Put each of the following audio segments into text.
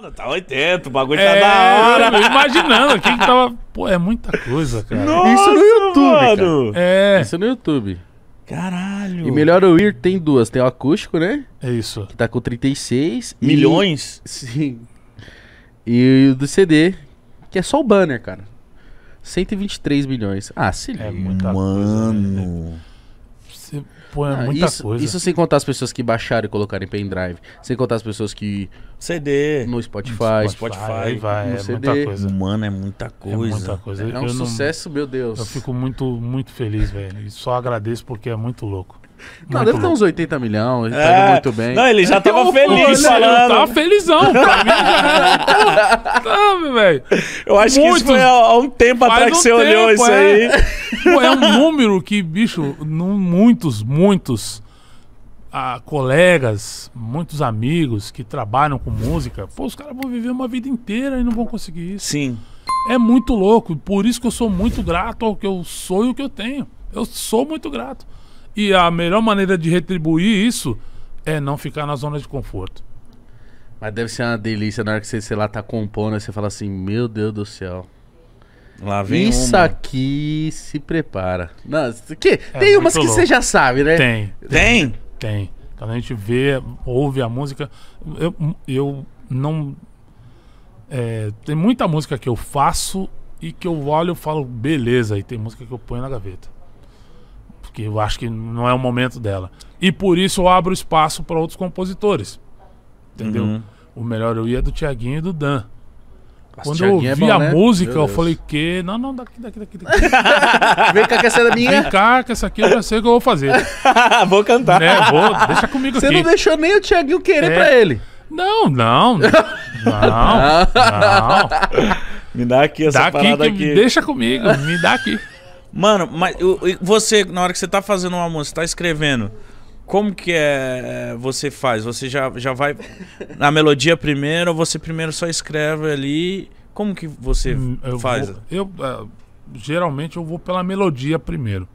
Mano, tá 80, o bagulho tá é, tá da hora. Imaginando, quem que tava. Pô, é muita coisa, cara. Nossa, Isso no YouTube. Mano. Cara. É. Isso no YouTube. Caralho. E melhor o Ir tem duas. Tem o acústico, né? É isso. Que tá com 36. Milhões? E... Sim. E o do CD, que é só o banner, cara. 123 milhões. Ah, se é liga. É muita Mano. coisa. Né? Você põe ah, muita isso, coisa. Isso sem contar as pessoas que baixaram e colocaram em pendrive. Sem contar as pessoas que. CD. No Spotify. No Spotify. Spotify vai, no é CD. muita coisa. Mano, é muita é coisa. É muita coisa. É, um eu sucesso, não, meu Deus. Eu fico muito, muito feliz, velho. E só agradeço porque é muito louco. Não, muito deve louco. ter uns 80 milhões, ele tá é. tá muito bem. Não, ele já tava eu, feliz né? eu, tá falando. Tava felizão, pra mim já. Tá, velho. Eu acho que isso foi há, há um tempo Faz atrás um que você tempo, olhou isso é. aí. Pô, é um número que, bicho, num, muitos, muitos ah, colegas, muitos amigos que trabalham com música, pô, os caras vão viver uma vida inteira e não vão conseguir isso. Sim. É muito louco. Por isso que eu sou muito grato ao que eu sou e o que eu tenho. Eu sou muito grato. E a melhor maneira de retribuir isso é não ficar na zona de conforto. Mas deve ser uma delícia na hora que você, sei lá, tá compondo, e você fala assim, meu Deus do céu. Lá vem Isso uma. aqui se prepara. Nossa, que, é tem umas que louco. você já sabe, né? Tem. Tem? Tem. Quando a gente vê, ouve a música. Eu, eu não. É, tem muita música que eu faço e que eu olho e falo, beleza, e tem música que eu ponho na gaveta. Porque eu acho que não é o momento dela. E por isso eu abro espaço para outros compositores. Entendeu? Uhum. O melhor eu ia do Tiaguinho e do Dan. Quando eu ouvi é bom, a né? música, Meu eu Deus. falei, que? Não, não, daqui, daqui, daqui, daqui. Vem cá que essa é minha. Vem cá que essa aqui eu já sei o que eu vou fazer. vou cantar. É, Vou, deixa comigo Você aqui. Você não deixou nem o Thiaguinho querer é. pra ele. Não, não. Não, não. Me dá aqui essa dá parada aqui. aqui. Deixa comigo, me dá aqui. Mano, mas eu, você, na hora que você tá fazendo uma música, tá escrevendo, como que é, é, você faz? Você já, já vai na melodia primeiro ou você primeiro só escreve ali? Como que você hum, eu faz? Vou, eu uh, geralmente eu vou pela melodia primeiro.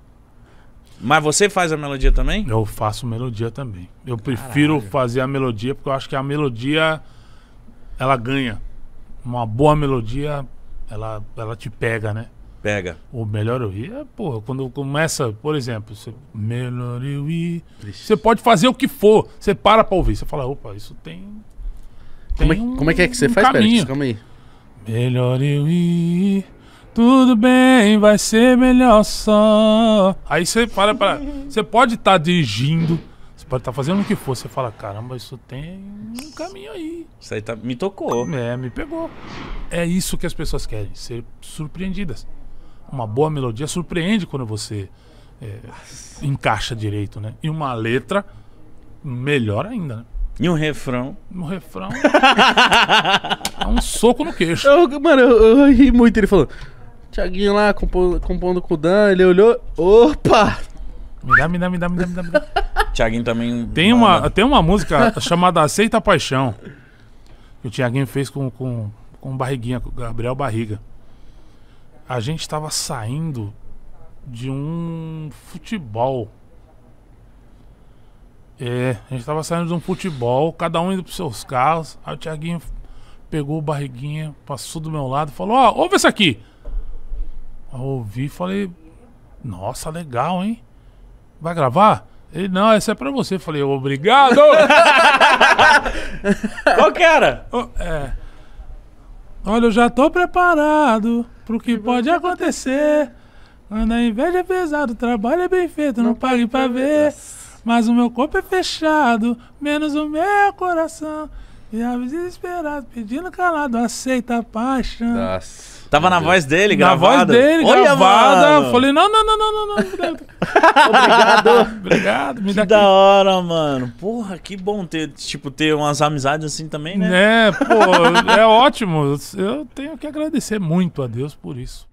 Mas você faz a melodia também? Eu faço melodia também. Eu prefiro Caralho. fazer a melodia porque eu acho que a melodia ela ganha. Uma boa melodia ela ela te pega, né? Pega. O melhor eu ir é, porra, quando começa, por exemplo, você, melhor eu ir. Você pode fazer o que for. Você para pra ouvir. Você fala, opa, isso tem. tem como, é, um, como é que é que você um faz, Pérez? Calma aí. Melhor eu ir. Tudo bem, vai ser melhor só. Aí você para pra. Você pode estar tá dirigindo. Você pode estar tá fazendo o que for. Você fala, caramba, isso tem um caminho aí. Isso aí tá, me tocou. É, me pegou. É isso que as pessoas querem, ser surpreendidas uma boa melodia surpreende quando você é, encaixa direito, né? E uma letra, melhor ainda, né? E um refrão. Um refrão. é um soco no queixo. Eu, mano, eu, eu, ri muito. Ele falou: Tiaguinho lá compondo, compondo com o Dan. Ele olhou: opa! Me dá, me dá, me dá, me dá, me dá. Me dá. Tiaguinho também. Tem uma, tem uma música chamada Aceita a Paixão. Que o Tiaguinho fez com, com, com Barriguinha, com Gabriel Barriga a gente estava saindo de um futebol. É, a gente estava saindo de um futebol, cada um indo pros seus carros. Aí o Thiaguinho pegou o barriguinha, passou do meu lado, falou: "Ó, oh, ouve isso aqui". Eu ouvi, falei: "Nossa, legal, hein? Vai gravar?" Ele, não, esse é pra você. Eu falei, obrigado! Qual que era? é. Olha, eu já tô preparado pro que pode acontecer. Quando a inveja é pesado, o trabalho é bem feito, não, não pague pra ver. ver. Mas o meu corpo é fechado, menos o meu coração. E a é desesperado, pedindo calado, aceita a paixão. Nossa. Tava na voz dele, galera Na voz dele, Olha, gravada. Mano. Falei, não, não, não, não, não, não. Obrigado. Obrigado. Me que dá da aqui. hora, mano. Porra, que bom ter, tipo, ter umas amizades assim também, né? É, pô, é ótimo. Eu tenho que agradecer muito a Deus por isso.